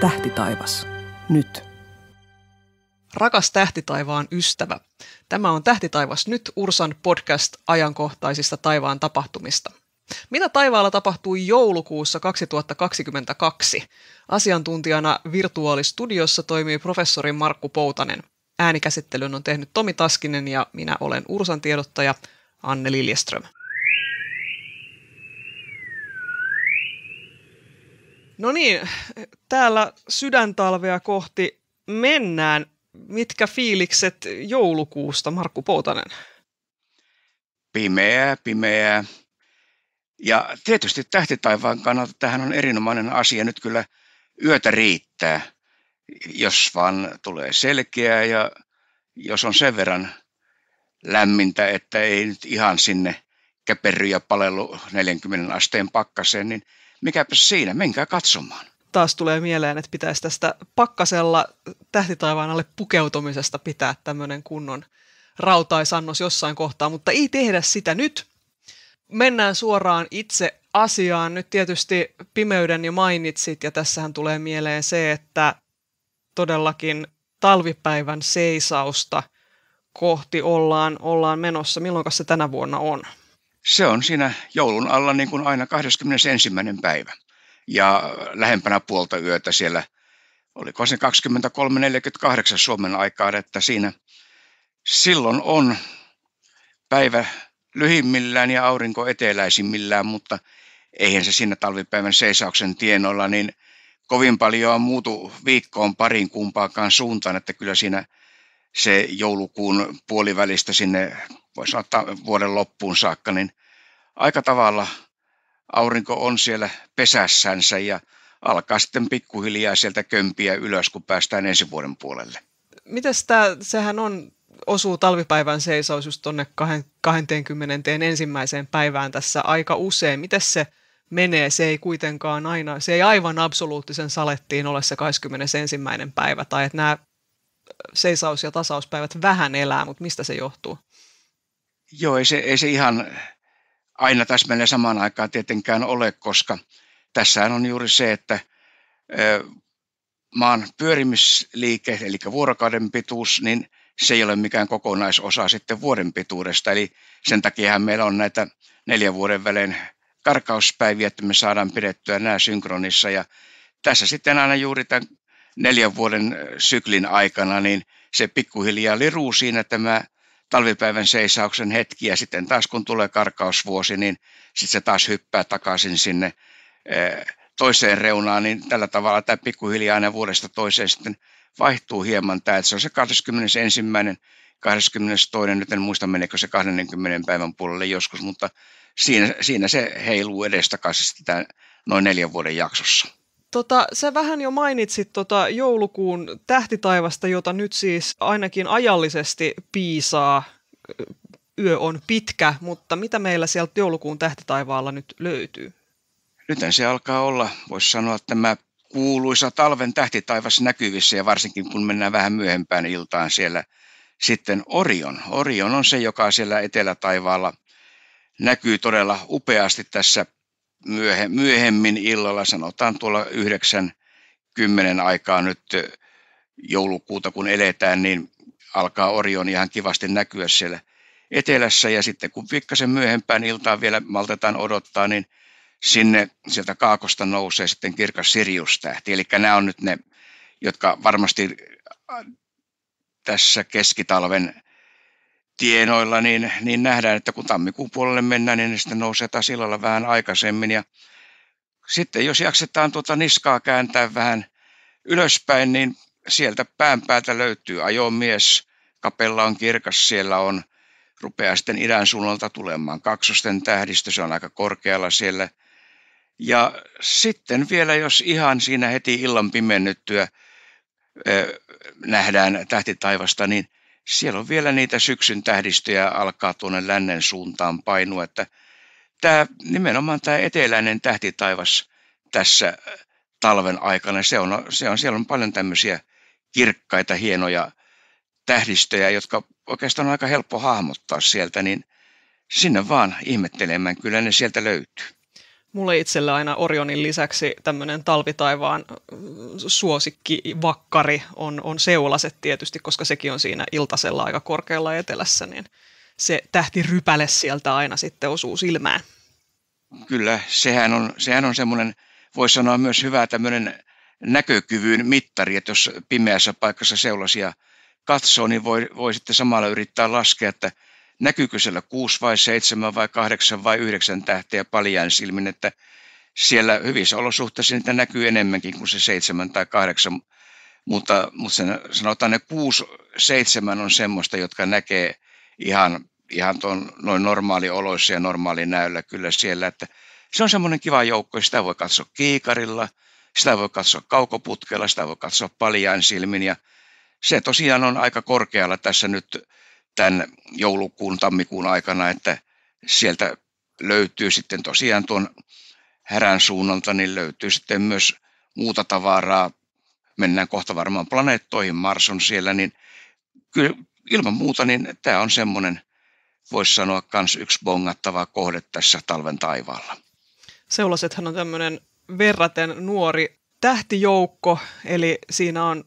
Tähti taivas. Nyt. Rakas tähtitaivaan ystävä. Tämä on Tähti taivas nyt Ursan podcast ajankohtaisista taivaan tapahtumista. Mitä taivaalla tapahtui joulukuussa 2022? Asiantuntijana virtuaalistudiossa toimii professori Markku Poutanen. Äänikäsittelyn on tehnyt Tomi Taskinen ja minä olen Ursan tiedottaja Anne Liljeström. No niin, täällä sydäntalvea kohti mennään. Mitkä fiilikset joulukuusta, Markku Poutanen? Pimeää, pimeää. Ja tietysti tähtitaivaan kannalta tähän on erinomainen asia. Nyt kyllä yötä riittää, jos vaan tulee selkeää ja jos on sen verran lämmintä, että ei nyt ihan sinne käperry ja palelu 40 asteen pakkaseen, niin – mikäpä siinä, menkää katsomaan. Taas tulee mieleen, että pitäisi tästä pakkasella tähtitaivaan alle pukeutumisesta pitää tämmöinen kunnon rautaisannos jossain kohtaa, mutta ei tehdä sitä nyt. Mennään suoraan itse asiaan. Nyt tietysti pimeyden jo mainitsit ja tässähän tulee mieleen se, että todellakin talvipäivän seisausta kohti ollaan, ollaan menossa. Milloin se tänä vuonna on? se on siinä joulun alla niin kuin aina 21. päivä. Ja lähempänä puolta yötä siellä, oliko se 23.48 Suomen aikaa, että siinä silloin on päivä lyhimmillään ja aurinko eteläisimmillään, mutta eihän se siinä talvipäivän seisauksen tienoilla niin kovin paljon muutu viikkoon parin kumpaakaan suuntaan, että kyllä siinä se joulukuun puolivälistä sinne voi sanoa vuoden loppuun saakka, niin aika tavalla aurinko on siellä pesässänsä ja alkaa sitten pikkuhiljaa sieltä kömpiä ylös, kun päästään ensi vuoden puolelle. Mitäs tämä, sehän on, osuu talvipäivän seisaus just tuonne 20. ensimmäiseen päivään tässä aika usein. Miten se menee? Se ei kuitenkaan aina, se ei aivan absoluuttisen salettiin ole se 21. päivä, tai että nämä seisaus- ja tasauspäivät vähän elää, mutta mistä se johtuu? Joo, ei se, ei se ihan aina täsmälleen samaan aikaan tietenkään ole, koska tässä on juuri se, että maan pyörimisliike, eli vuorokauden pituus, niin se ei ole mikään kokonaisosa sitten vuoden pituudesta. Eli sen takia meillä on näitä neljän vuoden välein karkauspäiviä, että me saadaan pidettyä nämä synkronissa. Ja tässä sitten aina juuri tämän neljän vuoden syklin aikana, niin se pikkuhiljaa liruu siinä tämä talvipäivän seisauksen hetki ja sitten taas kun tulee karkausvuosi, niin sitten se taas hyppää takaisin sinne eh, toiseen reunaan, niin tällä tavalla tämä pikkuhiljaa aina vuodesta toiseen sitten vaihtuu hieman tämä, että se on se 21. 22. nyt en muista menekö se 20 päivän puolelle joskus, mutta siinä, siinä se heiluu edestakaisin sitä noin neljän vuoden jaksossa. Tota, sä vähän jo mainitsit tota joulukuun tähtitaivasta, jota nyt siis ainakin ajallisesti piisaa. Yö on pitkä, mutta mitä meillä sieltä joulukuun tähtitaivaalla nyt löytyy? Nyt se alkaa olla, voisi sanoa, että tämä kuuluisa talven tähtitaivas näkyvissä ja varsinkin kun mennään vähän myöhempään iltaan siellä sitten Orion. Orion on se, joka siellä etelätaivaalla näkyy todella upeasti tässä myöhemmin illalla, sanotaan tuolla 90 aikaa nyt joulukuuta, kun eletään, niin alkaa Orion ihan kivasti näkyä siellä etelässä. Ja sitten kun pikkasen myöhempään iltaan vielä maltetaan odottaa, niin sinne sieltä kaakosta nousee sitten kirkas Sirius-tähti. Eli nämä on nyt ne, jotka varmasti tässä keskitalven tienoilla, niin, niin nähdään, että kun tammikuun puolelle mennään, niin ne sitten nousee taas illalla vähän aikaisemmin. Ja sitten jos jaksetaan tuota niskaa kääntää vähän ylöspäin, niin sieltä pään päältä löytyy ajomies, kapella on kirkas, siellä on, rupeaa sitten idän suunnalta tulemaan kaksosten tähdistö, se on aika korkealla siellä. Ja sitten vielä, jos ihan siinä heti illan pimennyttyä nähdään nähdään tähtitaivasta, niin siellä on vielä niitä syksyn tähdistöjä alkaa tuonne lännen suuntaan painua, että tämä, nimenomaan tämä eteläinen tähtitaivas tässä äh, talven aikana, se on, se on, siellä on paljon tämmöisiä kirkkaita, hienoja tähdistöjä, jotka oikeastaan on aika helppo hahmottaa sieltä, niin sinne vaan ihmettelemään, kyllä ne sieltä löytyy. Mulle itsellä aina Orionin lisäksi tämmöinen talvitaivaan mm, suosikki vakkari on, on seulaset tietysti, koska sekin on siinä iltasella aika korkealla etelässä, niin se tähti rypäle sieltä aina sitten osuu silmään. Kyllä, sehän on, sehän on semmoinen, voisi sanoa myös hyvä tämmöinen näkökyvyn mittari, että jos pimeässä paikassa seulasia katsoo, niin voi, voi sitten samalla yrittää laskea, että – näkyykö siellä kuusi vai seitsemän vai kahdeksan vai yhdeksän tähteä paljain silmin, että siellä hyvissä olosuhteissa niitä näkyy enemmänkin kuin se seitsemän tai kahdeksan, mutta, mutta sen, sanotaan ne kuusi, seitsemän on semmoista, jotka näkee ihan, ihan tuon noin normaalioloissa ja normaali näyllä kyllä siellä, että se on semmoinen kiva joukko, sitä voi katsoa kiikarilla, sitä voi katsoa kaukoputkella, sitä voi katsoa paljain silmin ja se tosiaan on aika korkealla tässä nyt tämän joulukuun, tammikuun aikana, että sieltä löytyy sitten tosiaan tuon härän suunnalta, niin löytyy sitten myös muuta tavaraa. Mennään kohta varmaan planeettoihin, Mars on siellä, niin kyllä ilman muuta niin tämä on semmoinen, voisi sanoa, myös yksi bongattava kohde tässä talven taivaalla. Seulasethan on tämmöinen verraten nuori tähtijoukko, eli siinä on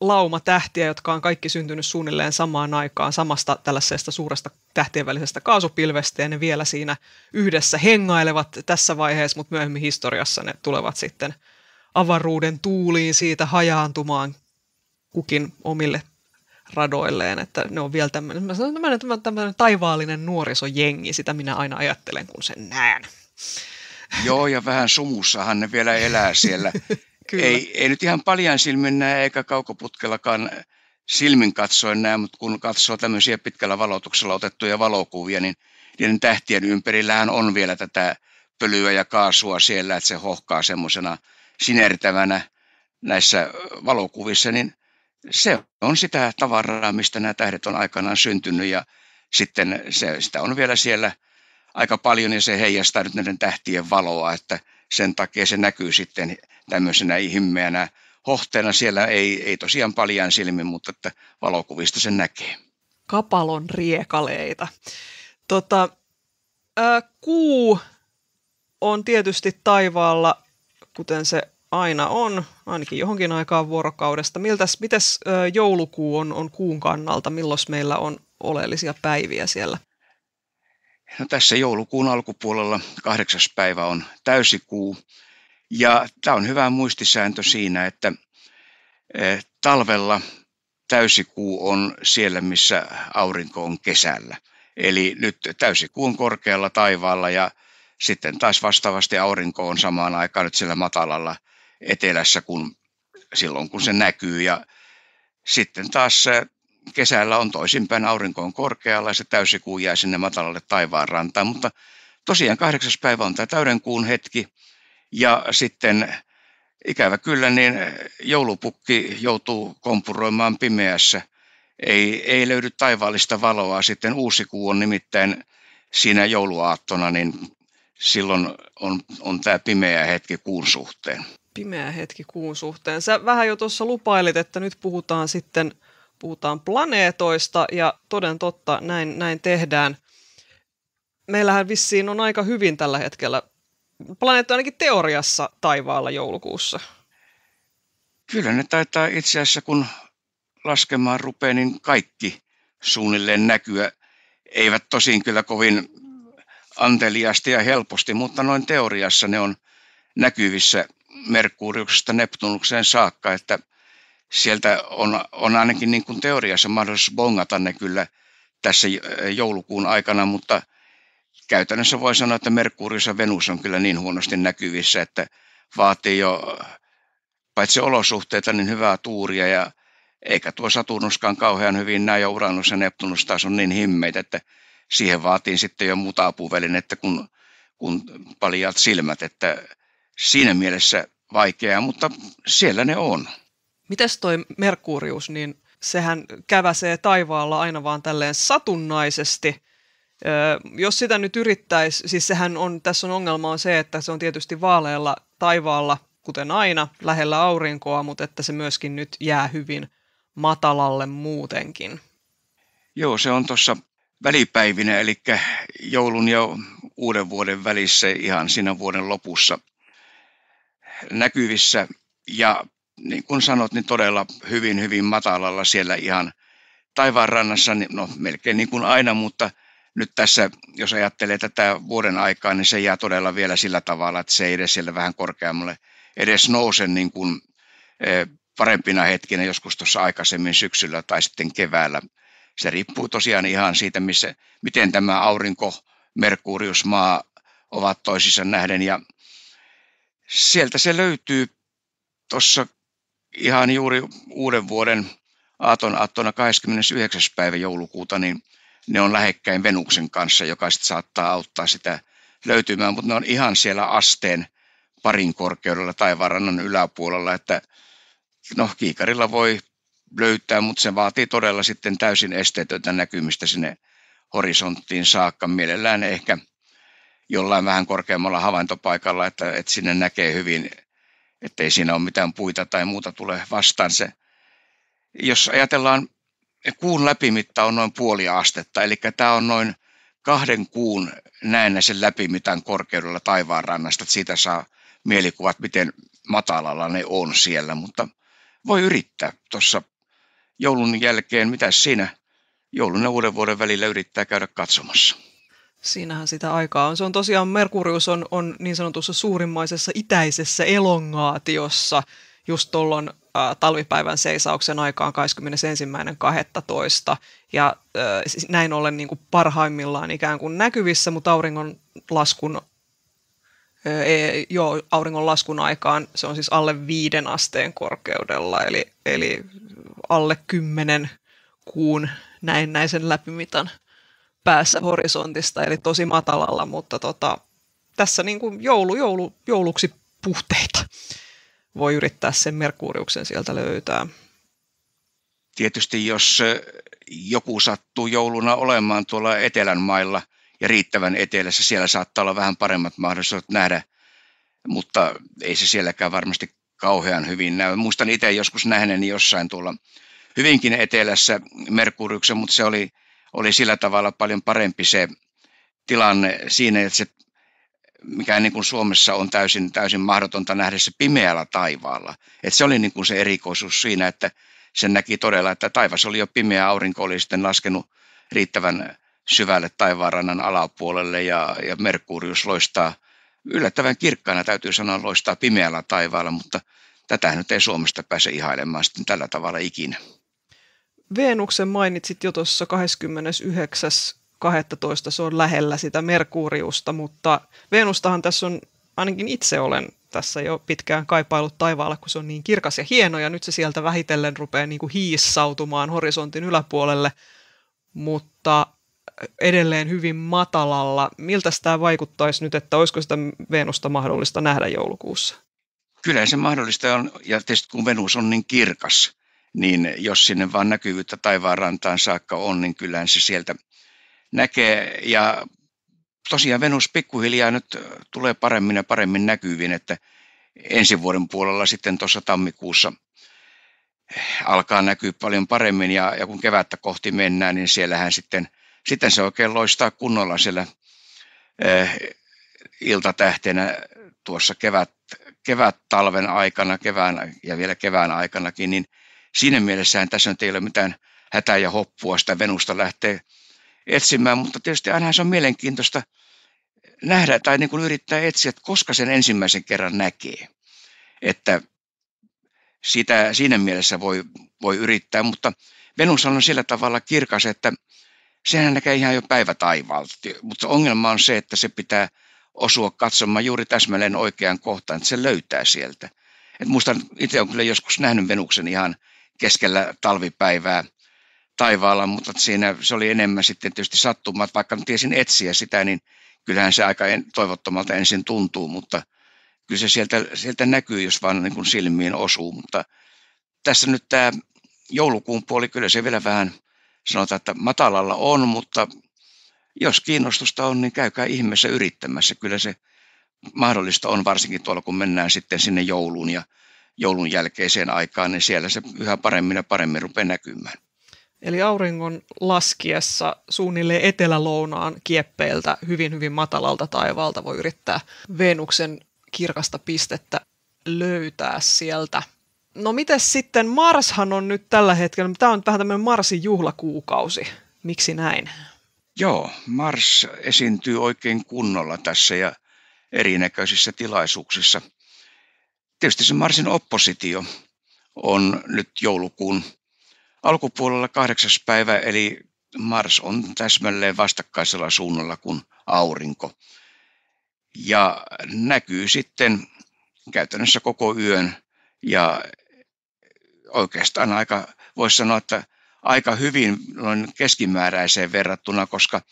lauma tähtiä, jotka on kaikki syntynyt suunnilleen samaan aikaan samasta tällaisesta suuresta tähtien välisestä kaasupilvestä ja ne vielä siinä yhdessä hengailevat tässä vaiheessa, mutta myöhemmin historiassa ne tulevat sitten avaruuden tuuliin siitä hajaantumaan kukin omille radoilleen, että ne on vielä tämmöinen, tämmöinen, tämmöinen taivaallinen nuorisojengi, sitä minä aina ajattelen, kun sen näen. Joo, ja vähän sumussahan ne vielä elää siellä Kyllä. Ei, ei nyt ihan paljon silmin näe, eikä kaukoputkellakaan silmin katsoen näe, mutta kun katsoo tämmöisiä pitkällä valotuksella otettuja valokuvia, niin niiden tähtien ympärillähän on vielä tätä pölyä ja kaasua siellä, että se hohkaa semmoisena sinertävänä näissä valokuvissa, niin se on sitä tavaraa, mistä nämä tähdet on aikanaan syntynyt ja sitten se, sitä on vielä siellä aika paljon ja se heijastaa nyt näiden tähtien valoa, että sen takia se näkyy sitten tämmöisenä ihmeenä hohteena. Siellä ei, ei tosiaan paljon silmin, mutta että valokuvista sen näkee. Kapalon riekaleita. Tota, ää, kuu on tietysti taivaalla, kuten se aina on, ainakin johonkin aikaan vuorokaudesta. Miltäs, mitäs ää, joulukuu on, on kuun kannalta? Milloin meillä on oleellisia päiviä siellä? No tässä joulukuun alkupuolella kahdeksas päivä on täysikuu ja tämä on hyvä muistisääntö siinä, että e, talvella täysikuu on siellä, missä aurinko on kesällä. Eli nyt täysikuu on korkealla taivaalla ja sitten taas vastaavasti aurinko on samaan aikaan nyt siellä matalalla etelässä kun silloin, kun se näkyy. Ja sitten taas e, kesällä on toisinpäin, aurinko on korkealla ja se täysikuu jää sinne matalalle taivaan rantaan. Mutta tosiaan kahdeksas päivä on tämä täydenkuun kuun hetki ja sitten ikävä kyllä, niin joulupukki joutuu kompuroimaan pimeässä. Ei, ei löydy taivaallista valoa. Sitten uusi kuu on nimittäin siinä jouluaattona, niin silloin on, on tämä pimeä hetki kuun suhteen. Pimeä hetki kuun suhteen. Sä vähän jo tuossa lupailit, että nyt puhutaan sitten puhutaan planeetoista ja toden totta näin, näin tehdään. Meillähän vissiin on aika hyvin tällä hetkellä planeetta ainakin teoriassa taivaalla joulukuussa. Kyllä ne taitaa itse asiassa, kun laskemaan rupeaa, niin kaikki suunnilleen näkyä. Eivät tosin kyllä kovin anteliasti ja helposti, mutta noin teoriassa ne on näkyvissä Merkuriuksesta Neptunukseen saakka, että sieltä on, on ainakin niin kuin teoriassa mahdollisuus bongata ne kyllä tässä joulukuun aikana, mutta – käytännössä voi sanoa, että Merkurius ja Venus on kyllä niin huonosti näkyvissä, että vaatii jo paitsi olosuhteita, niin hyvää tuuria ja eikä tuo Saturnuskaan kauhean hyvin näin ja Uranus ja Neptunus taas on niin himmeitä, että siihen vaatii sitten jo muuta apuvälinettä kuin, kun paljat silmät, että siinä mielessä vaikeaa, mutta siellä ne on. Mites toi Merkurius, niin sehän käväsee taivaalla aina vaan tälleen satunnaisesti, jos sitä nyt yrittäisi, siis sehän on, tässä on ongelma on se, että se on tietysti vaaleella taivaalla, kuten aina, lähellä aurinkoa, mutta että se myöskin nyt jää hyvin matalalle muutenkin. Joo, se on tuossa välipäivinä, eli joulun ja uuden vuoden välissä ihan siinä vuoden lopussa näkyvissä. Ja niin kuin sanot, niin todella hyvin, hyvin matalalla siellä ihan taivaan rannassa, niin no melkein niin kuin aina, mutta – nyt tässä, jos ajattelee tätä vuoden aikaa, niin se jää todella vielä sillä tavalla, että se ei edes siellä vähän korkeammalle edes nouse niin kuin e, parempina hetkinä joskus tuossa aikaisemmin syksyllä tai sitten keväällä. Se riippuu tosiaan ihan siitä, missä, miten tämä aurinko, Merkurius, maa ovat toisissa nähden. Ja sieltä se löytyy tuossa ihan juuri uuden vuoden aaton aattona 29. päivä joulukuuta, niin – ne on lähekkäin Venuksen kanssa, joka sit saattaa auttaa sitä löytymään, mutta ne on ihan siellä asteen parin korkeudella tai varannan yläpuolella, että no kiikarilla voi löytää, mutta se vaatii todella sitten täysin esteetöntä näkymistä sinne horisonttiin saakka. Mielellään ehkä jollain vähän korkeammalla havaintopaikalla, että, että sinne näkee hyvin, ettei siinä ole mitään puita tai muuta tule vastaan se. Jos ajatellaan kuun läpimitta on noin puoli astetta, eli tämä on noin kahden kuun näennäisen läpimitan korkeudella taivaanrannasta, että siitä saa mielikuvat, miten matalalla ne on siellä, mutta voi yrittää tuossa joulun jälkeen, mitä siinä joulun ja uuden vuoden välillä yrittää käydä katsomassa. Siinähän sitä aikaa on. Se on tosiaan, Merkurius on, on niin sanotussa suurimmaisessa itäisessä elongaatiossa just tuolloin talvipäivän seisauksen aikaan 21.12. Ja siis näin ollen niin kuin parhaimmillaan ikään kuin näkyvissä, mutta auringon laskun ei, joo, auringon laskun aikaan se on siis alle viiden asteen korkeudella, eli, eli alle kymmenen kuun näin näisen läpimitan päässä horisontista, eli tosi matalalla, mutta tota, tässä niin kuin joulu, joulu, jouluksi puhteita voi yrittää sen Merkuriuksen sieltä löytää. Tietysti jos joku sattuu jouluna olemaan tuolla etelän mailla ja riittävän etelässä, siellä saattaa olla vähän paremmat mahdollisuudet nähdä, mutta ei se sielläkään varmasti kauhean hyvin näy. Muistan itse joskus nähneeni jossain tuolla hyvinkin etelässä Merkuriuksen, mutta se oli, oli sillä tavalla paljon parempi se tilanne siinä, että se mikä niin kuin Suomessa on täysin, täysin mahdotonta nähdä se pimeällä taivaalla. Et se oli niin kuin se erikoisuus siinä, että sen näki todella, että taivas oli jo pimeä, aurinko oli sitten laskenut riittävän syvälle taivaanrannan alapuolelle ja, ja Merkurius loistaa yllättävän kirkkaana, täytyy sanoa, loistaa pimeällä taivaalla, mutta tätä nyt ei Suomesta pääse ihailemaan sitten tällä tavalla ikinä. Veenuksen mainitsit jo tuossa 29. 12. Se on lähellä sitä Merkuriusta, mutta Venustahan tässä on, ainakin itse olen tässä jo pitkään kaipailut taivaalla, kun se on niin kirkas ja hieno, ja nyt se sieltä vähitellen rupeaa niin kuin hiissautumaan horisontin yläpuolelle, mutta edelleen hyvin matalalla. Miltä tämä vaikuttaisi nyt, että olisiko sitä Venusta mahdollista nähdä joulukuussa? Kyllä se mahdollista on, ja tietysti kun Venus on niin kirkas, niin jos sinne vaan näkyvyyttä taivaan rantaan saakka on, niin kyllähän se sieltä näkee ja tosiaan Venus pikkuhiljaa nyt tulee paremmin ja paremmin näkyviin, että ensi vuoden puolella sitten tuossa tammikuussa alkaa näkyä paljon paremmin ja, ja kun kevättä kohti mennään, niin siellähän sitten, sitten se oikein loistaa kunnolla siellä eh, iltatähteenä tuossa kevät, kevät talven aikana kevään ja vielä kevään aikanakin, niin siinä mielessään tässä nyt ei ole mitään hätää ja hoppua, sitä Venusta lähtee – etsimään, mutta tietysti aina se on mielenkiintoista nähdä tai niin kuin yrittää etsiä, että koska sen ensimmäisen kerran näkee. Että sitä, siinä mielessä voi, voi yrittää, mutta Venus on sillä tavalla kirkas, että sehän näkee ihan jo päivä taivaalta, mutta ongelma on se, että se pitää osua katsomaan juuri täsmälleen oikean kohtaan, että se löytää sieltä. Et muistan, itse olen kyllä joskus nähnyt Venuksen ihan keskellä talvipäivää – taivaalla, mutta siinä se oli enemmän sitten tietysti sattumaa, että vaikka tiesin etsiä sitä, niin kyllähän se aika en, toivottomalta ensin tuntuu, mutta kyllä se sieltä, sieltä näkyy, jos vaan niin kuin silmiin osuu, mutta tässä nyt tämä joulukuun puoli, kyllä se vielä vähän sanotaan, että matalalla on, mutta jos kiinnostusta on, niin käykää ihmeessä yrittämässä. Kyllä se mahdollista on varsinkin tuolla, kun mennään sitten sinne jouluun ja joulun jälkeiseen aikaan, niin siellä se yhä paremmin ja paremmin rupeaa näkymään. Eli auringon laskiessa suunnilleen etelälounaan kieppeiltä hyvin hyvin matalalta taivaalta voi yrittää Venuksen kirkasta pistettä löytää sieltä. No miten sitten Marshan on nyt tällä hetkellä, tämä on vähän tämmöinen Marsin juhlakuukausi. Miksi näin? Joo, Mars esiintyy oikein kunnolla tässä ja erinäköisissä tilaisuuksissa. Tietysti se Marsin oppositio on nyt joulukuun alkupuolella kahdeksas päivä, eli Mars on täsmälleen vastakkaisella suunnalla kuin aurinko. Ja näkyy sitten käytännössä koko yön ja oikeastaan aika, voisi sanoa, että aika hyvin noin keskimääräiseen verrattuna, koska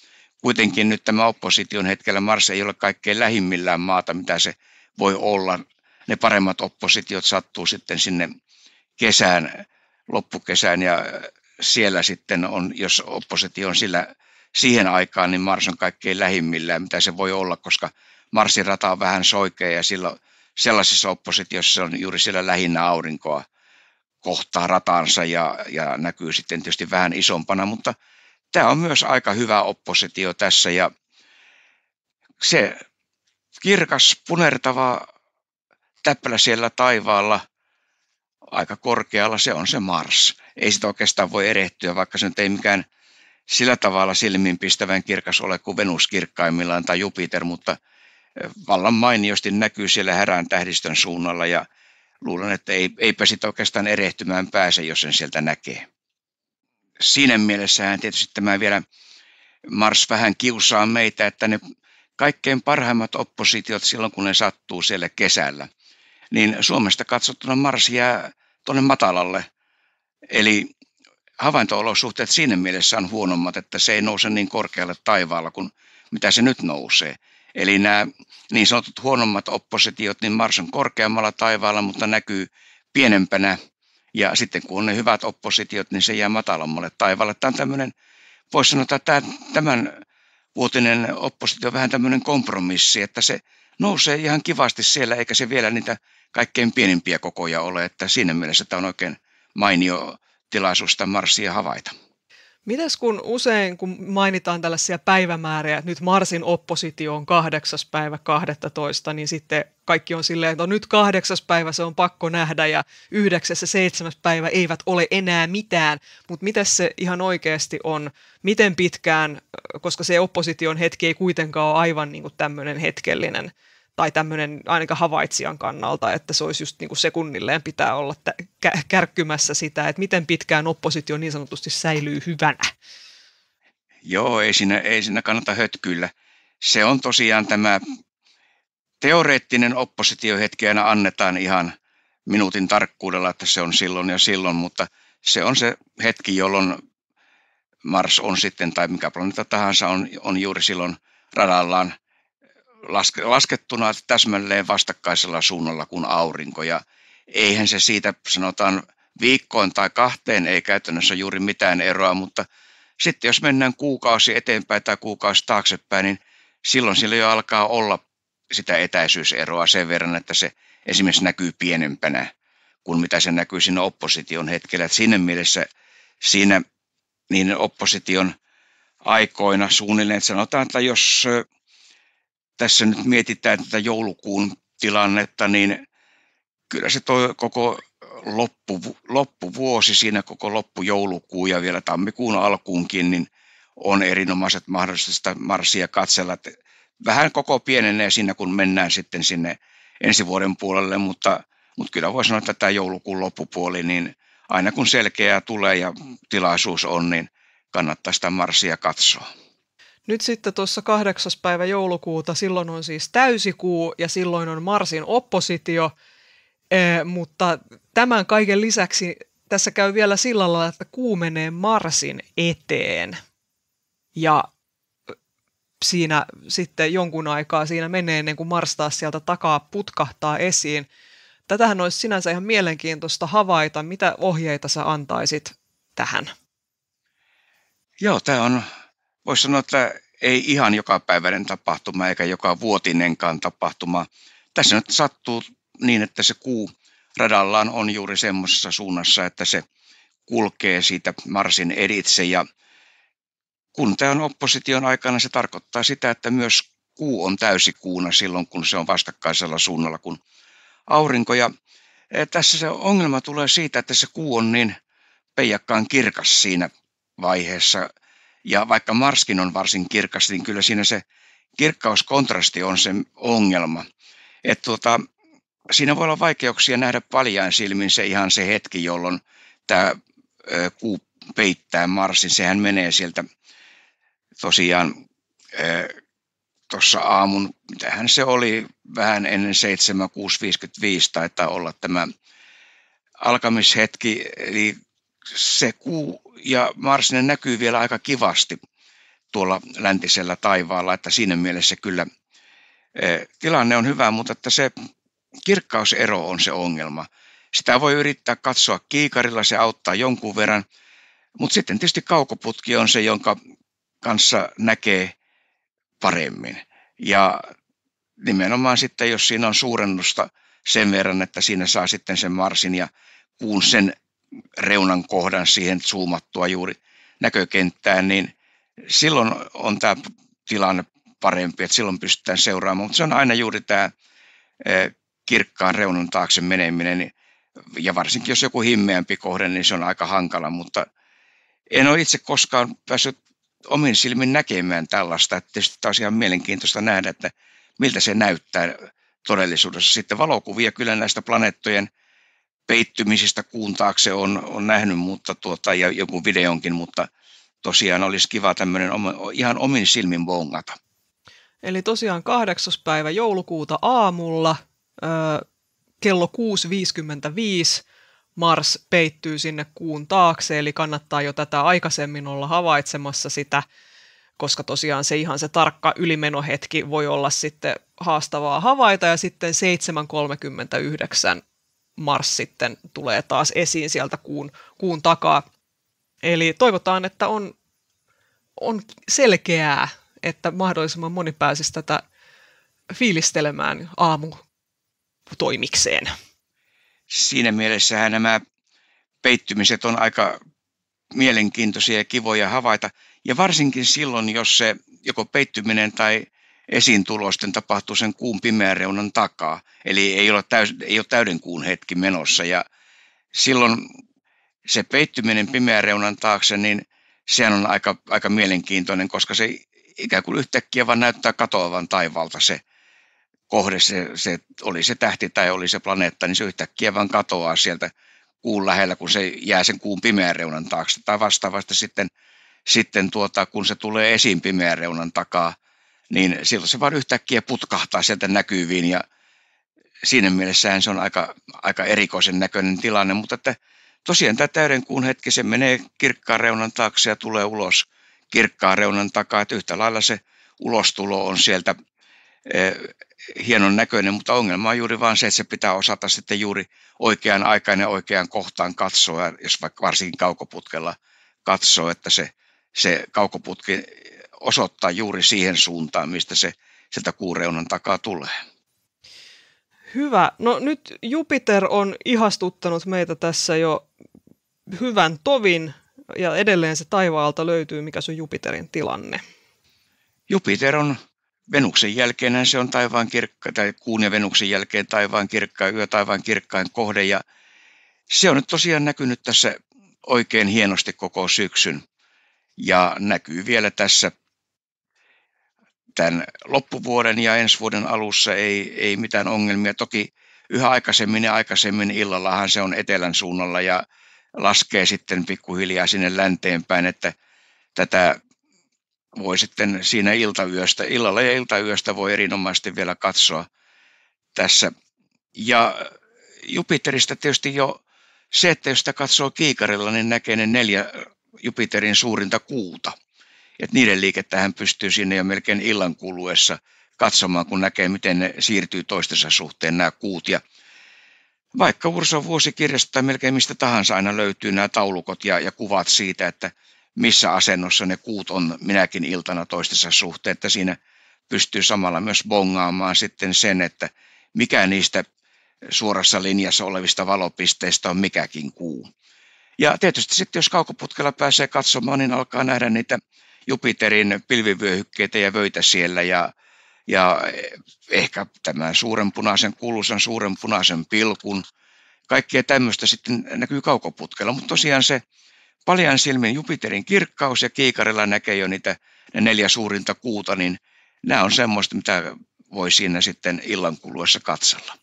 kuitenkin nyt tämä opposition hetkellä Mars ei ole kaikkein lähimmillään maata, mitä se voi olla. Ne paremmat oppositiot sattuu sitten sinne kesään loppukesään ja siellä sitten on, jos oppositio on sillä siihen aikaan, niin Mars on kaikkein lähimmillään, mitä se voi olla, koska Marsin rata on vähän soikea ja silloin sellaisessa oppositiossa on juuri siellä lähinnä aurinkoa kohtaa rataansa ja, ja näkyy sitten tietysti vähän isompana, mutta tämä on myös aika hyvä oppositio tässä ja se kirkas punertava täppälä siellä taivaalla – aika korkealla se on se Mars. Ei sitä oikeastaan voi erehtyä, vaikka se nyt ei mikään sillä tavalla silmiinpistävän kirkas ole kuin Venus kirkkaimmillaan tai Jupiter, mutta vallan mainiosti näkyy siellä härän tähdistön suunnalla ja luulen, että ei, eipä sitä oikeastaan erehtymään pääse, jos sen sieltä näkee. Siinä mielessähän tietysti tämä vielä Mars vähän kiusaa meitä, että ne kaikkein parhaimmat oppositiot silloin, kun ne sattuu siellä kesällä – niin Suomesta katsottuna Mars jää tuonne matalalle. Eli havaintoolosuhteet siinä mielessä on huonommat, että se ei nouse niin korkealle taivaalla kuin mitä se nyt nousee. Eli nämä niin sanotut huonommat oppositiot, niin Mars on korkeammalla taivaalla, mutta näkyy pienempänä. Ja sitten kun on ne hyvät oppositiot, niin se jää matalammalle taivaalle. Tämä on tämmöinen, voisi sanoa, että tämän vuotinen oppositio on vähän tämmöinen kompromissi, että se nousee ihan kivasti siellä, eikä se vielä niitä kaikkein pienimpiä kokoja ole, että siinä mielessä tämä on oikein mainio tilaisuus Marsia havaita. Mitäs kun usein, kun mainitaan tällaisia päivämääriä, että nyt Marsin oppositio on 8. päivä 12, niin sitten kaikki on silleen, että on no nyt kahdeksas päivä se on pakko nähdä ja yhdeksäs ja seitsemäs päivä eivät ole enää mitään, mutta miten se ihan oikeasti on, miten pitkään, koska se opposition hetki ei kuitenkaan ole aivan niin tämmöinen hetkellinen tai tämmöinen ainakaan havaitsijan kannalta, että se olisi just niin kuin sekunnilleen pitää olla tä- kärkkymässä sitä, että miten pitkään oppositio niin sanotusti säilyy hyvänä. Joo, ei siinä, ei siinä kannata hötkyillä. Se on tosiaan tämä teoreettinen oppositiohetki aina annetaan ihan minuutin tarkkuudella, että se on silloin ja silloin, mutta se on se hetki, jolloin Mars on sitten tai mikä planeetta tahansa on, on juuri silloin radallaan – laske, laskettuna täsmälleen vastakkaisella suunnalla kuin aurinko. Ja eihän se siitä sanotaan viikkoon tai kahteen ei käytännössä juuri mitään eroa, mutta sitten jos mennään kuukausi eteenpäin tai kuukausi taaksepäin, niin silloin sillä jo alkaa olla sitä etäisyyseroa sen verran, että se esimerkiksi näkyy pienempänä kuin mitä se näkyy siinä opposition hetkellä. Että siinä mielessä siinä niin opposition aikoina suunnilleen, että sanotaan, että jos tässä nyt mietitään tätä joulukuun tilannetta, niin kyllä se toi koko loppu, loppuvuosi siinä koko loppujoulukuu ja vielä tammikuun alkuunkin, niin on erinomaiset mahdollisuudet sitä marssia katsella. Että vähän koko pienenee siinä, kun mennään sitten sinne ensi vuoden puolelle, mutta, mutta kyllä voi sanoa, että tämä joulukuun loppupuoli, niin aina kun selkeää tulee ja tilaisuus on, niin kannattaa sitä marssia katsoa. Nyt sitten tuossa kahdeksas päivä joulukuuta, silloin on siis täysikuu ja silloin on Marsin oppositio, eh, mutta tämän kaiken lisäksi tässä käy vielä sillä lailla, että kuu menee Marsin eteen. Ja siinä sitten jonkun aikaa siinä menee ennen kuin Mars taas sieltä takaa putkahtaa esiin. Tätähän olisi sinänsä ihan mielenkiintoista havaita. Mitä ohjeita sä antaisit tähän? Joo, tämä on voisi sanoa, että ei ihan joka päiväinen tapahtuma eikä joka vuotinenkaan tapahtuma. Tässä nyt sattuu niin, että se kuu radallaan on juuri semmoisessa suunnassa, että se kulkee siitä Marsin editse ja kun tämä on opposition aikana, se tarkoittaa sitä, että myös kuu on täysikuuna silloin, kun se on vastakkaisella suunnalla kuin aurinko. Ja eh, tässä se ongelma tulee siitä, että se kuu on niin peijakkaan kirkas siinä vaiheessa – ja vaikka Marskin on varsin kirkas, niin kyllä siinä se kirkkauskontrasti on se ongelma. Et tuota, siinä voi olla vaikeuksia nähdä paljain silmin se ihan se hetki, jolloin tämä kuu peittää Marsin. Sehän menee sieltä tosiaan tuossa aamun, mitähän se oli, vähän ennen 7.6.55 taitaa olla tämä alkamishetki, eli se kuu ja Marsinen näkyy vielä aika kivasti tuolla läntisellä taivaalla, että siinä mielessä kyllä eh, tilanne on hyvä, mutta että se kirkkausero on se ongelma. Sitä voi yrittää katsoa kiikarilla, se auttaa jonkun verran, mutta sitten tietysti kaukoputki on se, jonka kanssa näkee paremmin. Ja nimenomaan sitten, jos siinä on suurennusta sen verran, että siinä saa sitten sen Marsin ja kuun sen reunan kohdan siihen zoomattua juuri näkökenttään, niin silloin on tämä tilanne parempi, että silloin pystytään seuraamaan, mutta se on aina juuri tämä e, kirkkaan reunun taakse meneminen, ja varsinkin jos joku himmeämpi kohde, niin se on aika hankala, mutta en ole itse koskaan päässyt omin silmin näkemään tällaista, että tietysti taas ihan mielenkiintoista nähdä, että miltä se näyttää todellisuudessa. Sitten valokuvia kyllä näistä planeettojen – peittymisistä kuun taakse on, on nähnyt mutta tuota, ja joku videonkin, mutta tosiaan olisi kiva tämmöinen ihan omin silmin bongata. Eli tosiaan 8. päivä joulukuuta aamulla ö, kello 6.55 Mars peittyy sinne kuun taakse, eli kannattaa jo tätä aikaisemmin olla havaitsemassa sitä, koska tosiaan se ihan se tarkka ylimenohetki voi olla sitten haastavaa havaita, ja sitten 7.39 Mars sitten tulee taas esiin sieltä kuun, kuun takaa. Eli toivotaan, että on, on selkeää, että mahdollisimman moni pääsisi tätä fiilistelemään aamu toimikseen. Siinä mielessähän nämä peittymiset on aika mielenkiintoisia ja kivoja havaita. Ja varsinkin silloin, jos se joko peittyminen tai esiintulosten tapahtuu sen kuun pimeän reunan takaa. Eli ei ole, täys, ei ole täyden kuun hetki menossa. Ja silloin se peittyminen pimeän reunan taakse, niin sehän on aika, aika mielenkiintoinen, koska se ikään kuin yhtäkkiä vaan näyttää katoavan taivalta se kohde, se, se, oli se tähti tai oli se planeetta, niin se yhtäkkiä vaan katoaa sieltä kuun lähellä, kun se jää sen kuun pimeän reunan taakse. Tai vastaavasti sitten, sitten tuota, kun se tulee esiin pimeän reunan takaa – niin silloin se vaan yhtäkkiä putkahtaa sieltä näkyviin ja siinä mielessään se on aika, aika erikoisen näköinen tilanne, mutta että tosiaan tämä täyden kuun hetki, se menee kirkkaan reunan taakse ja tulee ulos kirkkaan reunan takaa, että yhtä lailla se ulostulo on sieltä eh, hienon näköinen, mutta ongelma on juuri vaan se, että se pitää osata sitten juuri oikean aikaan ja oikeaan kohtaan katsoa, jos vaikka varsinkin kaukoputkella katsoo, että se, se kaukoputki osoittaa juuri siihen suuntaan, mistä se sieltä kuureunan takaa tulee. Hyvä. No nyt Jupiter on ihastuttanut meitä tässä jo hyvän tovin ja edelleen se taivaalta löytyy, mikä se on Jupiterin tilanne. Jupiter on Venuksen jälkeen se on taivaan kirkka, tai kuun ja Venuksen jälkeen taivaan kirkka, yö taivaan kirkkain kohde. Ja se on nyt tosiaan näkynyt tässä oikein hienosti koko syksyn ja näkyy vielä tässä tämän loppuvuoden ja ensi vuoden alussa ei, ei mitään ongelmia. Toki yhä aikaisemmin ja aikaisemmin illallahan se on etelän suunnalla ja laskee sitten pikkuhiljaa sinne länteen päin, että tätä voi sitten siinä iltayöstä, illalla ja iltayöstä voi erinomaisesti vielä katsoa tässä. Ja Jupiterista tietysti jo se, että jos sitä katsoo kiikarilla, niin näkee ne neljä Jupiterin suurinta kuuta – että niiden liikettä hän pystyy sinne jo melkein illan kuluessa katsomaan, kun näkee, miten ne siirtyy toistensa suhteen nämä kuut. Ja vaikka Urson vuosikirjasta tai melkein mistä tahansa aina löytyy nämä taulukot ja, ja kuvat siitä, että missä asennossa ne kuut on minäkin iltana toistensa suhteen, että siinä pystyy samalla myös bongaamaan sitten sen, että mikä niistä suorassa linjassa olevista valopisteistä on mikäkin kuu. Ja tietysti sitten, jos kaukoputkella pääsee katsomaan, niin alkaa nähdä niitä Jupiterin pilvivyöhykkeitä ja vöitä siellä ja, ja ehkä tämän suuren punaisen kuuluisan suuren punaisen pilkun. Kaikkea tämmöistä sitten näkyy kaukoputkella, mutta tosiaan se paljon silmin Jupiterin kirkkaus ja kiikarilla näkee jo niitä ne neljä suurinta kuuta, niin nämä on semmoista, mitä voi siinä sitten illan kuluessa katsella.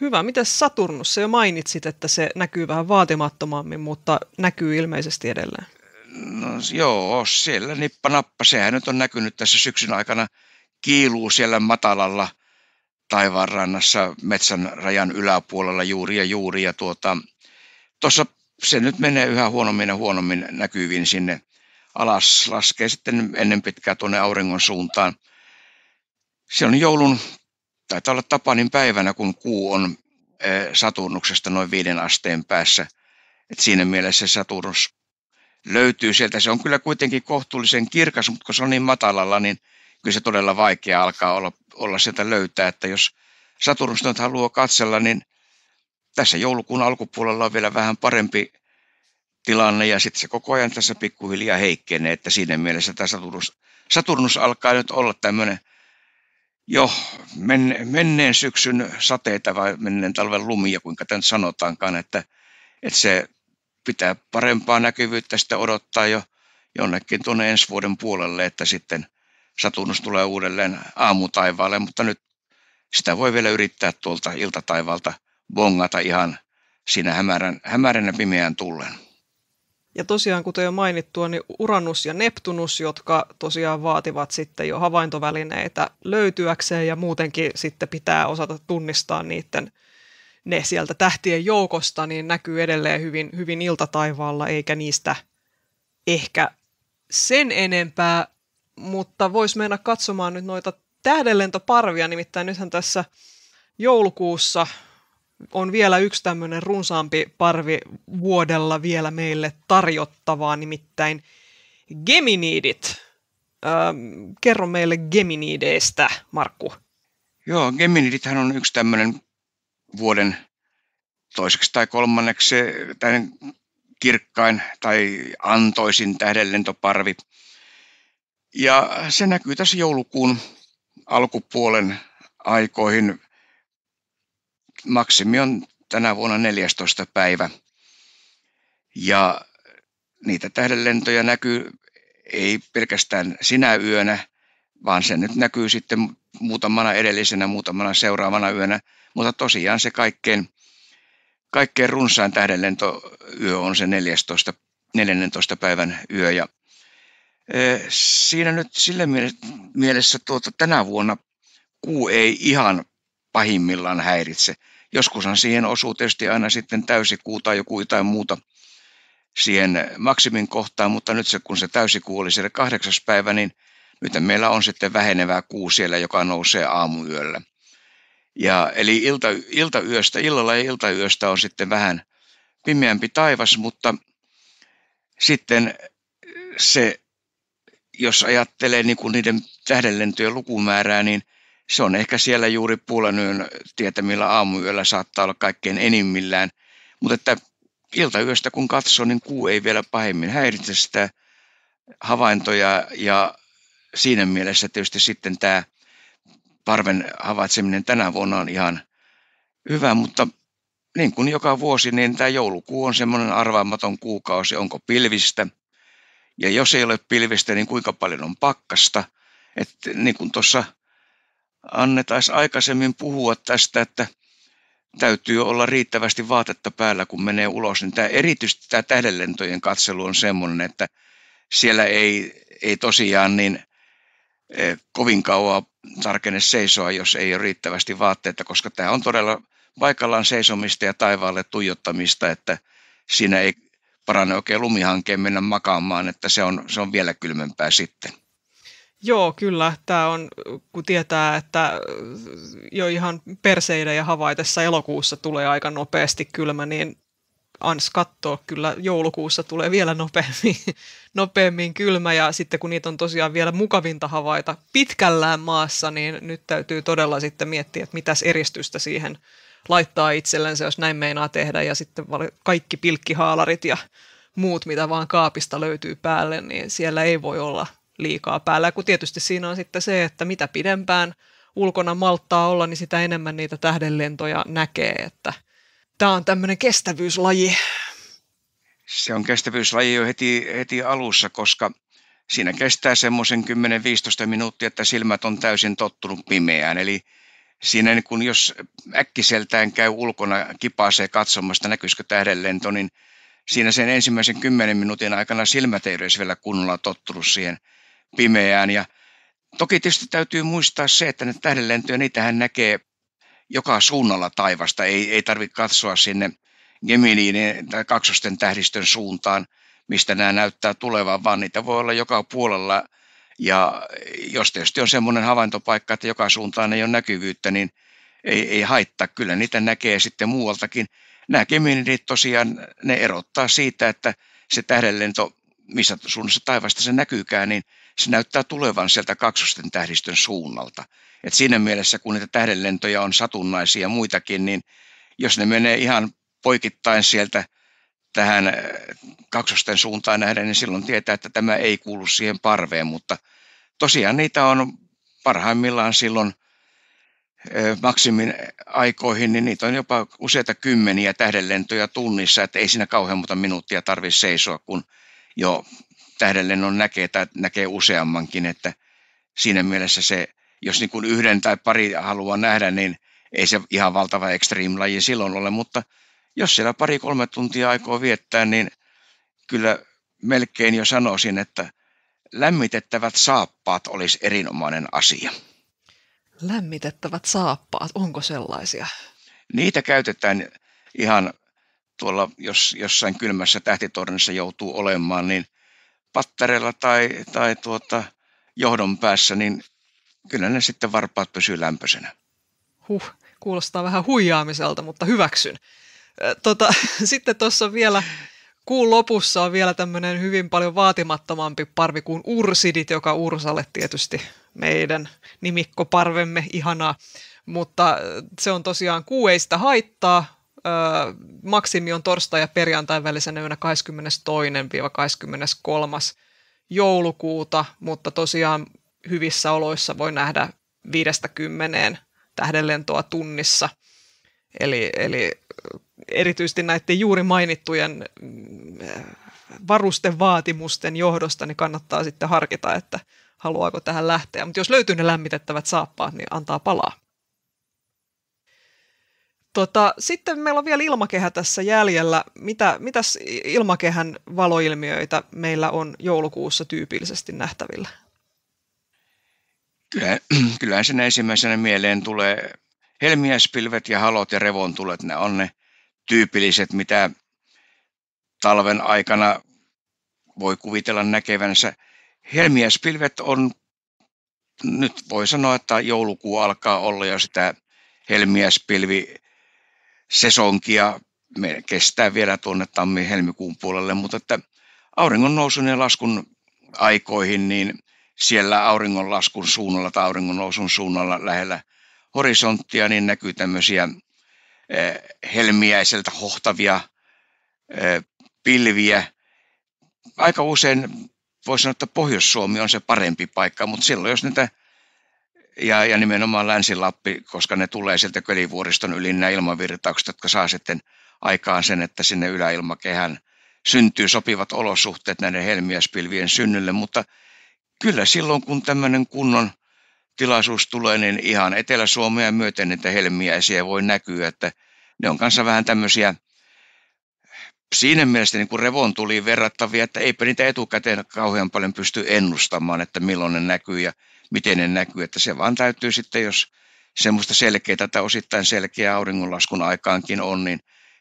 Hyvä. Miten Saturnus? Se jo mainitsit, että se näkyy vähän vaatimattomammin, mutta näkyy ilmeisesti edelleen. No, joo, siellä nippa-nappa sehän nyt on näkynyt tässä syksyn aikana, kiiluu siellä matalalla taivaanrannassa metsän rajan yläpuolella juuri ja juuri. Ja tuota, tuossa se nyt menee yhä huonommin ja huonommin näkyviin sinne alas, laskee sitten ennen pitkää tuonne auringon suuntaan. Se on joulun, taitaa olla Tapanin päivänä, kun kuu on eh, Saturnuksesta noin viiden asteen päässä. Et siinä mielessä Saturnus löytyy sieltä. Se on kyllä kuitenkin kohtuullisen kirkas, mutta kun se on niin matalalla, niin kyllä se todella vaikea alkaa olla, olla sieltä löytää, että jos Saturnus nyt haluaa katsella, niin tässä joulukuun alkupuolella on vielä vähän parempi tilanne ja sitten se koko ajan tässä pikkuhiljaa heikkenee, että siinä mielessä tämä Saturnus, Saturnus alkaa nyt olla tämmöinen jo menneen syksyn sateita vai menneen talven lumia, kuinka tämän sanotaankaan, että, että se pitää parempaa näkyvyyttä sitä odottaa jo jonnekin tuonne ensi vuoden puolelle, että sitten satunnus tulee uudelleen aamutaivaalle, mutta nyt sitä voi vielä yrittää tuolta iltataivalta bongata ihan siinä hämärän, hämärän ja pimeän tullen. Ja tosiaan, kuten jo mainittua, niin Uranus ja Neptunus, jotka tosiaan vaativat sitten jo havaintovälineitä löytyäkseen ja muutenkin sitten pitää osata tunnistaa niiden – ne sieltä tähtien joukosta niin näkyy edelleen hyvin, hyvin iltataivaalla, eikä niistä ehkä sen enempää, mutta voisi mennä katsomaan nyt noita tähdenlentoparvia, nimittäin nythän tässä joulukuussa on vielä yksi tämmöinen runsaampi parvi vuodella vielä meille tarjottavaa, nimittäin Geminiidit. Öö, kerro meille Geminiideistä, Markku. Joo, Geminiidithän on yksi tämmöinen vuoden toiseksi tai kolmanneksi tämän kirkkain tai antoisin tähdenlentoparvi. Ja se näkyy tässä joulukuun alkupuolen aikoihin. Maksimi on tänä vuonna 14. päivä. Ja niitä tähdenlentoja näkyy ei pelkästään sinä yönä, vaan se nyt näkyy sitten muutamana edellisenä, muutamana seuraavana yönä – mutta tosiaan se kaikkein, kaikkein runsaan tähdenlentoyö on se 14, 14 päivän yö. Ja siinä nyt sille mielessä tuota, tänä vuonna kuu ei ihan pahimmillaan häiritse. Joskushan siihen osuu tietysti aina sitten täysikuu tai joku jotain muuta siihen maksimin kohtaan, mutta nyt se, kun se täysikuu oli siellä kahdeksas päivä, niin nyt meillä on sitten vähenevää kuu siellä, joka nousee aamuyöllä. Ja, eli ilta, iltayöstä, illalla ja iltayöstä on sitten vähän pimeämpi taivas, mutta sitten se, jos ajattelee niin kuin niiden tähdenlentojen lukumäärää, niin se on ehkä siellä juuri puolen yön tietämillä aamuyöllä saattaa olla kaikkein enimmillään. Mutta että iltayöstä kun katsoo, niin kuu ei vielä pahemmin häiritse sitä havaintoja ja siinä mielessä tietysti sitten tämä parven havaitseminen tänä vuonna on ihan hyvä, mutta niin kuin joka vuosi, niin tämä joulukuu on semmoinen arvaamaton kuukausi, onko pilvistä. Ja jos ei ole pilvistä, niin kuinka paljon on pakkasta. Että niin kuin tuossa annetaan aikaisemmin puhua tästä, että täytyy olla riittävästi vaatetta päällä, kun menee ulos. Niin tämä, erityisesti tämä tähdenlentojen katselu on semmoinen, että siellä ei, ei tosiaan niin kovin kauan tarkene seisoa, jos ei ole riittävästi vaatteita, koska tämä on todella paikallaan seisomista ja taivaalle tuijottamista, että siinä ei parane oikein lumihankkeen mennä makaamaan, että se on, se on vielä kylmempää sitten. Joo, kyllä. Tämä on, kun tietää, että jo ihan perseiden ja havaitessa elokuussa tulee aika nopeasti kylmä, niin ans katsoa kyllä joulukuussa tulee vielä nopeammin, nopeammin kylmä ja sitten kun niitä on tosiaan vielä mukavinta havaita pitkällään maassa, niin nyt täytyy todella sitten miettiä, että mitäs eristystä siihen laittaa itsellensä, jos näin meinaa tehdä ja sitten kaikki pilkkihaalarit ja muut, mitä vaan kaapista löytyy päälle, niin siellä ei voi olla liikaa päällä. Kun tietysti siinä on sitten se, että mitä pidempään ulkona malttaa olla, niin sitä enemmän niitä tähdenlentoja näkee, että – tämä on tämmöinen kestävyyslaji? Se on kestävyyslaji jo heti, heti alussa, koska siinä kestää semmoisen 10-15 minuuttia, että silmät on täysin tottunut pimeään. Eli siinä niin kun jos äkkiseltään käy ulkona, kipaasee katsomasta, näkyisikö tähdenlento, niin siinä sen ensimmäisen 10 minuutin aikana silmät ei edes vielä kunnolla tottunut siihen pimeään. Ja toki tietysti täytyy muistaa se, että ne tähdenlentoja, niitähän näkee joka suunnalla taivasta. Ei, ei tarvitse katsoa sinne Geminiin tai kaksosten tähdistön suuntaan, mistä nämä näyttää tulevan, vaan niitä voi olla joka puolella. Ja jos tietysti on semmoinen havaintopaikka, että joka suuntaan ei ole näkyvyyttä, niin ei, ei haittaa. Kyllä niitä näkee sitten muualtakin. Nämä Geminiit tosiaan, ne erottaa siitä, että se tähdenlento, missä suunnassa taivasta se näkyykään, niin se näyttää tulevan sieltä kaksosten tähdistön suunnalta. Et siinä mielessä, kun niitä tähdenlentoja on satunnaisia ja muitakin, niin jos ne menee ihan poikittain sieltä tähän äh, kaksosten suuntaan nähden, niin silloin tietää, että tämä ei kuulu siihen parveen, mutta tosiaan niitä on parhaimmillaan silloin äh, maksimin aikoihin, niin niitä on jopa useita kymmeniä tähdenlentoja tunnissa, että ei siinä kauhean muuta minuuttia tarvitse seisoa, kun jo tähdenlennon näkee tai näkee useammankin, että siinä mielessä se jos niin kuin yhden tai pari haluaa nähdä, niin ei se ihan valtava extreme-laji silloin ole, mutta jos siellä pari-kolme tuntia aikoo viettää, niin kyllä melkein jo sanoisin, että lämmitettävät saappaat olisi erinomainen asia. Lämmitettävät saappaat, onko sellaisia? Niitä käytetään ihan tuolla, jos jossain kylmässä tähtitornissa joutuu olemaan, niin patterella tai, tai tuota, johdon päässä, niin kyllä ne sitten varpaat pysyy lämpöisenä. Huh, kuulostaa vähän huijaamiselta, mutta hyväksyn. Tota, sitten tuossa vielä kuun lopussa on vielä tämmöinen hyvin paljon vaatimattomampi parvi kuin Ursidit, joka Ursalle tietysti meidän nimikkoparvemme ihanaa. Mutta se on tosiaan kuueista haittaa. Öö, maksimi on torstai ja perjantai välisenä yönä 22-23 joulukuuta, mutta tosiaan hyvissä oloissa voi nähdä viidestä kymmeneen tähdenlentoa tunnissa. Eli, eli erityisesti näiden juuri mainittujen mm, varustevaatimusten johdosta, niin kannattaa sitten harkita, että haluaako tähän lähteä. Mutta jos löytyy ne lämmitettävät saappaat, niin antaa palaa. Tota, sitten meillä on vielä ilmakehä tässä jäljellä. Mitä, mitäs ilmakehän valoilmiöitä meillä on joulukuussa tyypillisesti nähtävillä? kyllä, kyllähän sen ensimmäisenä mieleen tulee helmiäspilvet ja halot ja revontulet. Nämä on ne tyypilliset, mitä talven aikana voi kuvitella näkevänsä. Helmiäspilvet on, nyt voi sanoa, että joulukuu alkaa olla jo sitä helmiäspilvi sesonkia. Me kestää vielä tuonne tammi-helmikuun puolelle, mutta että auringon nousun ja laskun aikoihin, niin – siellä auringonlaskun suunnalla tai auringonnousun suunnalla lähellä horisonttia, niin näkyy tämmöisiä eh, helmiäiseltä hohtavia eh, pilviä. Aika usein voisi sanoa, että Pohjois-Suomi on se parempi paikka, mutta silloin jos näitä, ja, ja nimenomaan Länsi-Lappi, koska ne tulee sieltä kölivuoriston yli nämä ilmavirtaukset, jotka saa sitten aikaan sen, että sinne yläilmakehän syntyy sopivat olosuhteet näiden helmiäspilvien synnylle, mutta – kyllä silloin, kun tämmöinen kunnon tilaisuus tulee, niin ihan Etelä-Suomea myöten niitä helmiäisiä voi näkyä, että ne on kanssa vähän tämmöisiä siinä mielessä niin kuin revon tuli verrattavia, että eipä niitä etukäteen kauhean paljon pysty ennustamaan, että milloin ne näkyy ja miten ne näkyy, että se vaan täytyy sitten, jos semmoista selkeää tai osittain selkeää auringonlaskun aikaankin on, niin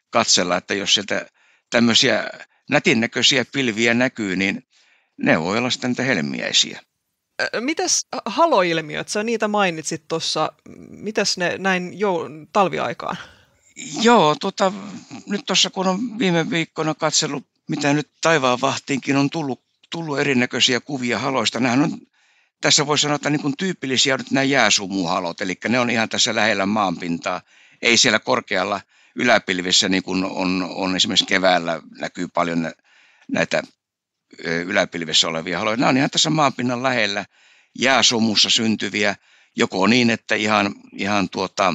katsella, että jos sieltä tämmöisiä nätin näköisiä pilviä näkyy, niin ne voi olla sitten helmiäisiä. Mitäs haloilmiöt, sä niitä mainitsit tuossa, mitäs ne näin jo talviaikaan? Joo, tota, nyt tuossa kun on viime viikkoina katsellut, mitä nyt taivaan vahtiinkin on tullut, tullut erinäköisiä kuvia haloista. Nämähän on, tässä voi sanoa, että niin kuin tyypillisiä on nyt nämä jääsumuhalot, eli ne on ihan tässä lähellä maanpintaa. Ei siellä korkealla yläpilvissä, niin kuin on, on esimerkiksi keväällä näkyy paljon näitä yläpilvessä olevia haloja. Nämä on ihan tässä maanpinnan lähellä jääsumussa syntyviä, joko niin, että ihan, ihan tuota,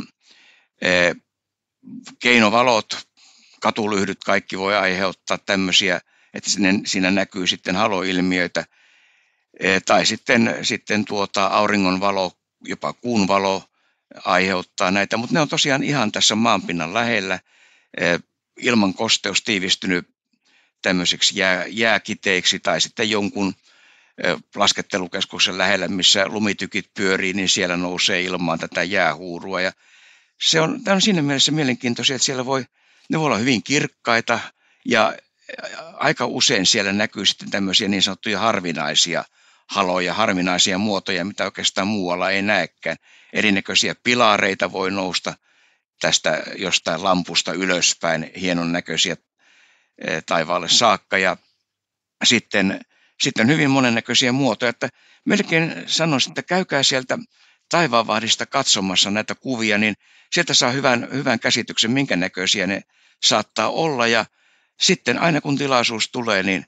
keinovalot, katulyhdyt, kaikki voi aiheuttaa tämmöisiä, että sinne, siinä näkyy sitten haloilmiöitä, tai sitten, sitten tuota auringon valo, jopa kuun valo aiheuttaa näitä, mutta ne on tosiaan ihan tässä maanpinnan lähellä, ilman kosteus tiivistynyt tämmöiseksi jää, jääkiteiksi tai sitten jonkun laskettelukeskuksen lähellä, missä lumitykit pyörii, niin siellä nousee ilmaan tätä jäähuurua. Ja se on, tämä on siinä mielessä mielenkiintoisia, että siellä voi, ne voi olla hyvin kirkkaita ja aika usein siellä näkyy sitten tämmöisiä niin sanottuja harvinaisia haloja, harvinaisia muotoja, mitä oikeastaan muualla ei näekään. Erinäköisiä pilareita voi nousta tästä jostain lampusta ylöspäin, hienon näköisiä Eh, taivaalle saakka ja sitten, sitten hyvin monennäköisiä muotoja, että melkein sanoisin, että käykää sieltä taivaanvahdista katsomassa näitä kuvia, niin sieltä saa hyvän, hyvän käsityksen, minkä näköisiä ne saattaa olla ja sitten aina kun tilaisuus tulee, niin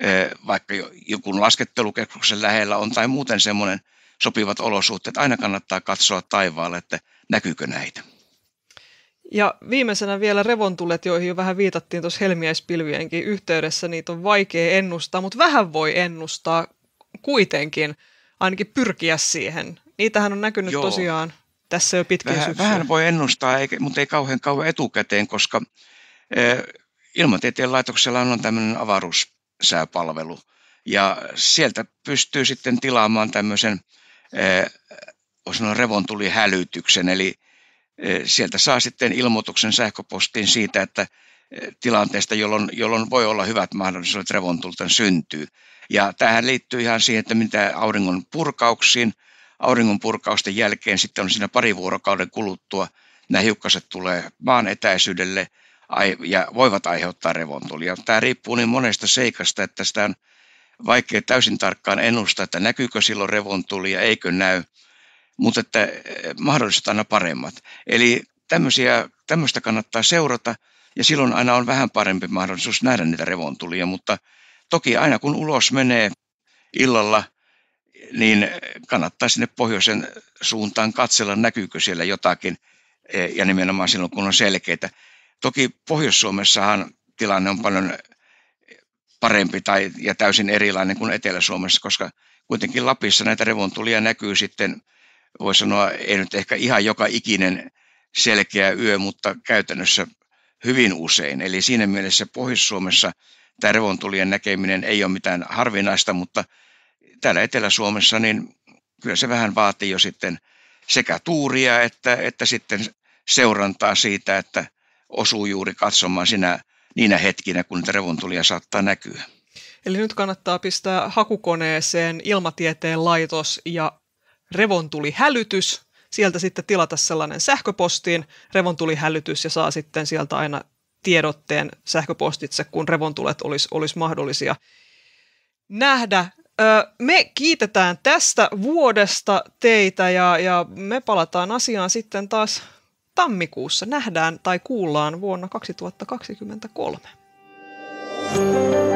eh, vaikka joku laskettelukeskuksen lähellä on tai muuten semmoinen sopivat olosuhteet, aina kannattaa katsoa taivaalle, että näkyykö näitä. Ja viimeisenä vielä revontulet, joihin jo vähän viitattiin tuossa helmiäispilvienkin yhteydessä, niitä on vaikea ennustaa, mutta vähän voi ennustaa kuitenkin, ainakin pyrkiä siihen. Niitähän on näkynyt Joo. tosiaan tässä jo pitkään vähän, Vähän voi ennustaa, mutta ei kauhean kauan etukäteen, koska Ilmatieteen laitoksella on tämmöinen avaruussääpalvelu, ja sieltä pystyy sitten tilaamaan tämmöisen, voisi sanoa revontulihälytyksen, eli – Eh, sieltä saa sitten ilmoituksen sähköpostiin siitä, että eh, tilanteesta, jolloin, jolloin voi olla hyvät mahdollisuudet revontulten syntyy. Ja tähän liittyy ihan siihen, että mitä auringon purkauksiin, auringon purkausten jälkeen sitten on siinä pari vuorokauden kuluttua, nämä hiukkaset tulee maan etäisyydelle ja voivat aiheuttaa revontulia. Tämä riippuu niin monesta seikasta, että sitä on vaikea täysin tarkkaan ennustaa, että näkyykö silloin revontulia, eikö näy – mutta että eh, mahdolliset aina paremmat. Eli tämmöisiä, tämmöistä kannattaa seurata ja silloin aina on vähän parempi mahdollisuus nähdä niitä revontulia, mutta toki aina kun ulos menee illalla, niin eh, kannattaa sinne pohjoisen suuntaan katsella, näkyykö siellä jotakin eh, ja nimenomaan silloin, kun on selkeitä. Toki Pohjois-Suomessahan tilanne on paljon parempi tai, ja täysin erilainen kuin Etelä-Suomessa, koska kuitenkin Lapissa näitä revontulia näkyy sitten – voi sanoa, ei nyt ehkä ihan joka ikinen selkeä yö, mutta käytännössä hyvin usein. Eli siinä mielessä Pohjois-Suomessa tervontulien näkeminen ei ole mitään harvinaista, mutta täällä Etelä-Suomessa niin kyllä se vähän vaatii jo sitten sekä tuuria että, että sitten seurantaa siitä, että osuu juuri katsomaan sinä niinä hetkinä, kun niitä revontulia saattaa näkyä. Eli nyt kannattaa pistää hakukoneeseen ilmatieteen laitos ja Revon tuli hälytys, sieltä sitten tilata sellainen sähköpostiin, Revon tuli hälytys ja saa sitten sieltä aina tiedotteen sähköpostitse, kun revontulet olisi, olisi mahdollisia nähdä. Me kiitetään tästä vuodesta teitä ja, ja me palataan asiaan sitten taas tammikuussa. Nähdään tai kuullaan vuonna 2023. Thank you.